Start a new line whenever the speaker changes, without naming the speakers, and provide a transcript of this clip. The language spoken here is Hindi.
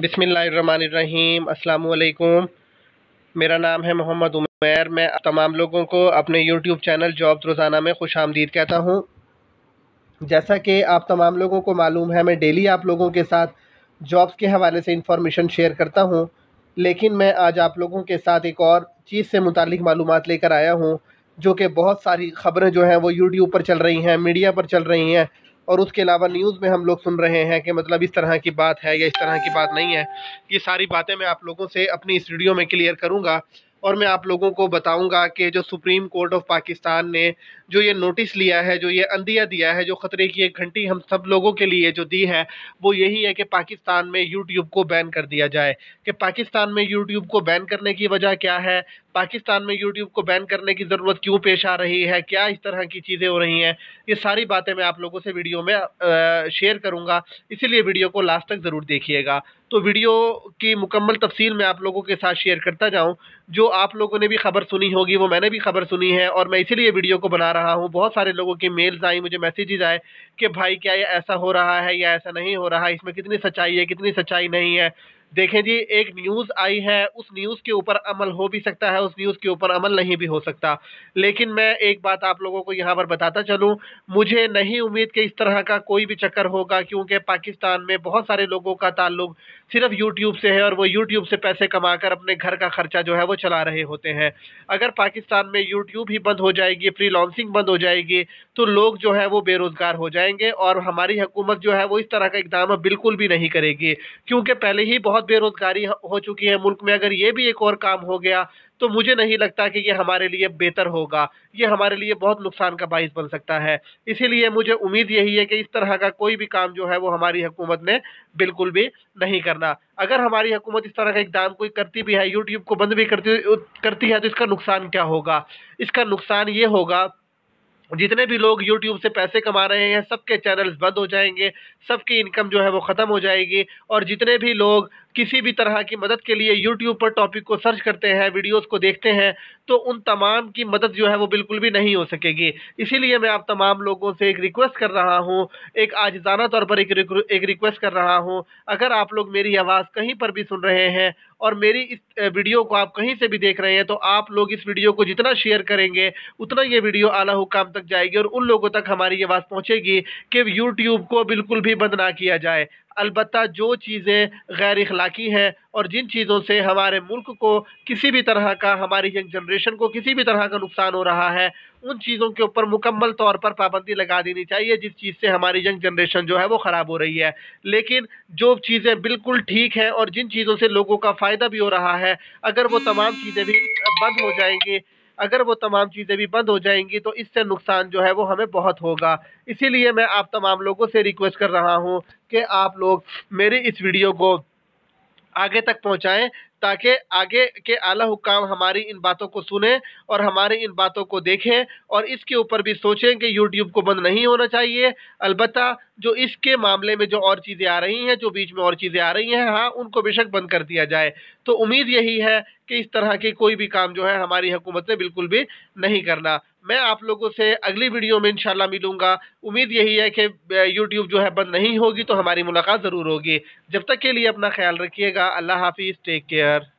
बिसमीम अल्लाम मेरा नाम है मोहम्मद उमैर मैं तमाम लोगों को अपने यूट्यूब चैनल जॉब रोज़ाना में खुश आमदीद कहता हूँ जैसा कि आप तमाम लोगों को मालूम है मैं डेली आप लोगों के साथ जॉब्स के हवाले से इंफॉर्मेशन शेयर करता हूँ लेकिन मैं आज आप लोगों के साथ एक और चीज़ से मुतल मालूम लेकर आया हूँ जो कि बहुत सारी ख़बरें जो हैं वो यूट्यूब पर चल रही हैं मीडिया पर चल रही हैं और उसके अलावा न्यूज़ में हम लोग सुन रहे हैं कि मतलब इस तरह की बात है या इस तरह की बात नहीं है ये सारी बातें मैं आप लोगों से अपनी इस वीडियो में क्लियर करूँगा और मैं आप लोगों को बताऊंगा कि जो सुप्रीम कोर्ट ऑफ पाकिस्तान ने जो ये नोटिस लिया है जो ये अंदिया दिया है जो ख़तरे की एक घंटी हम सब लोगों के लिए जो दी है वो यही है कि पाकिस्तान में यूट्यूब को बैन कर दिया जाए कि पाकिस्तान में यूट्यूब को बैन करने की वजह क्या है पाकिस्तान में यूट्यूब को बैन करने की ज़रूरत क्यों पेश आ रही है क्या इस तरह की चीज़ें हो रही हैं ये सारी बातें मैं आप लोगों से वीडियो में शेयर करूँगा इसीलिए वीडियो को लास्ट तक ज़रूर देखिएगा तो वीडियो की मुकम्मल तफसील मैं आप लोगों के साथ शेयर करता जाऊं जो आप लोगों ने भी खबर सुनी होगी वो मैंने भी खबर सुनी है और मैं इसीलिए वीडियो को बना रहा हूं बहुत सारे लोगों के मेल्स आई मुझे मैसेजेज आए कि भाई क्या ये ऐसा हो रहा है या ऐसा नहीं हो रहा है इसमें कितनी सच्चाई है कितनी सच्चाई नहीं है देखें जी एक न्यूज़ आई है उस न्यूज़ के ऊपर अमल हो भी सकता है उस न्यूज़ के ऊपर अमल नहीं भी हो सकता लेकिन मैं एक बात आप लोगों को यहाँ पर बताता चलूँ मुझे नहीं उम्मीद कि इस तरह का कोई भी चक्कर होगा क्योंकि पाकिस्तान में बहुत सारे लोगों का ताल्लुक सिर्फ यूट्यूब से है और वो यूट्यूब से पैसे कर अपने घर का खर्चा जो है वो चला रहे होते हैं अगर पाकिस्तान में यूट्यूब ही बंद हो जाएगी फ्री बंद हो जाएगी तो लोग जो है वो बेरोज़गार हो जाएंगे और हमारी हुकूमत जो है वो इस तरह का इकदाम बिल्कुल भी नहीं करेगी क्योंकि पहले ही बहुत बहुत बेरोजगारी हो चुकी है मुल्क में अगर ये भी एक और काम हो गया तो मुझे नहीं लगता कि ये हमारे लिए बेहतर होगा ये हमारे लिए बहुत नुकसान का बायस बन सकता है इसीलिए मुझे उम्मीद यही है कि इस तरह का कोई भी काम जो है वो हमारी हुकूमत ने बिल्कुल भी नहीं करना अगर हमारी हुकूमत इस तरह का इकदाम कोई करती भी है यूट्यूब को बंद भी करती करती है तो इसका नुकसान क्या होगा इसका नुकसान ये होगा जितने भी लोग YouTube से पैसे कमा रहे हैं सबके चैनल्स बंद हो जाएंगे सबकी इनकम जो है वो ख़त्म हो जाएगी और जितने भी लोग किसी भी तरह की मदद के लिए यूट्यूब पर टॉपिक को सर्च करते हैं वीडियोस को देखते हैं तो उन तमाम की मदद जो है वो बिल्कुल भी नहीं हो सकेगी इसीलिए मैं आप तमाम लोगों से एक रिक्वेस्ट कर रहा हूँ एक आजाना तौर पर एक एक रिक्वेस्ट कर रहा हूँ अगर आप लोग मेरी आवाज़ कहीं पर भी सुन रहे हैं और मेरी इस वीडियो को आप कहीं से भी देख रहे हैं तो आप लोग इस वीडियो को जितना शेयर करेंगे उतना ये वीडियो आला हुकाम तक जाएगी और उन लोगों तक हमारी आवाज़ पहुँचेगी कि यूट्यूब को बिल्कुल भी बंद ना किया जाए अलबत् जो चीज़ें गैर अखलाक़ी हैं और जिन चीज़ों से हमारे मुल्क को किसी भी तरह का हमारी यंग जनरेशन को किसी भी तरह का नुकसान हो रहा है उन चीज़ों के ऊपर मुकम्मल तौर पर पाबंदी लगा देनी चाहिए जिस चीज़ से हमारी यंग जनरेशन जो है वो ख़राब हो रही है लेकिन जो चीज़ें बिल्कुल ठीक हैं और जिन चीज़ों से लोगों का फ़ायदा भी हो रहा है अगर वो तमाम चीज़ें भी बंद हो जाएंगी अगर वो तमाम चीज़ें भी बंद हो जाएंगी तो इससे नुकसान जो है वो हमें बहुत होगा इसीलिए मैं आप तमाम लोगों से रिक्वेस्ट कर रहा हूँ कि आप लोग मेरी इस वीडियो को आगे तक पहुँचाएँ ताकि आगे के आला हुकाम हमारी इन बातों को सुने और हमारी इन बातों को देखें और इसके ऊपर भी सोचें कि यूट्यूब को बंद नहीं होना चाहिए अलबत् जो इसके मामले में जो और चीज़ें आ रही हैं जो बीच में और चीज़ें आ रही हैं हाँ उनको बेशक बंद कर दिया जाए तो उम्मीद यही है कि इस तरह के कोई भी काम जो है हमारी हुकूमत ने बिल्कुल भी नहीं करना मैं आप लोगों से अगली वीडियो में इंशाल्लाह मिलूंगा उम्मीद यही है कि यूट्यूब जो है बंद नहीं होगी तो हमारी मुलाकात ज़रूर होगी जब तक के लिए अपना ख्याल रखिएगा अल्लाह हाफिज़ टेक केयर